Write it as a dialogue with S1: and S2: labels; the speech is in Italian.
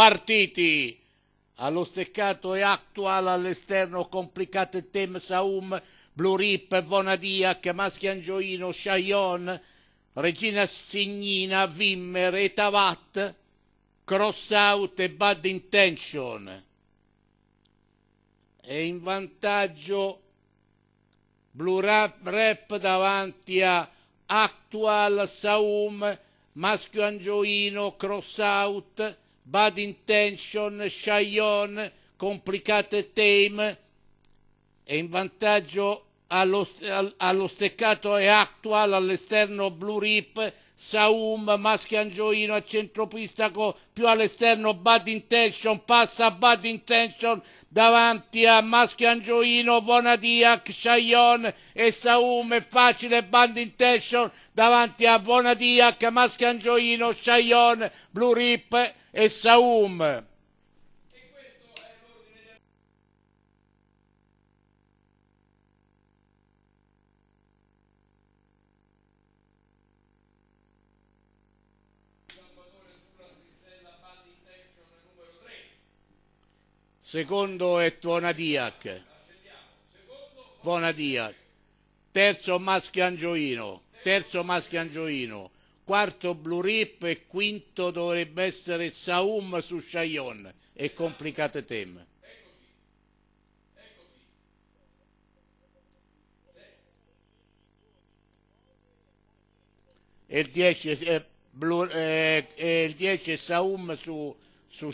S1: partiti. Allo steccato e Actual all'esterno complicate Tem Saum, Blue Blurip, Vonadiac, Maschiangioino, Sciaion, Regina Signina, Wimmer e Tavat, cross out e bad intention. E in vantaggio Blue Rap, Rap davanti a Actual, Saum, Maschio Angioino, cross out, Bad Intention, Cheyenne, Complicate Tame è in vantaggio allo, allo steccato e Actual, all'esterno Blue Rip, Saum, maschi angioino a centropista più all'esterno Bad Intention, passa Bad Intention davanti a maschi angioino Bonadiac, Chayon e Saum, è facile Bad Intention davanti a Bonadiac, angioino Chayon, Blue Rip e Saum. secondo è Tuonadiac. Tuonadiac. Terzo Maschi Angioino, terzo Maschi Angioino, quarto Blue Rip e quinto dovrebbe essere Saum su Shayon e complicate teme. E il 10 è, Blue, eh, e il 10 è Saum su, su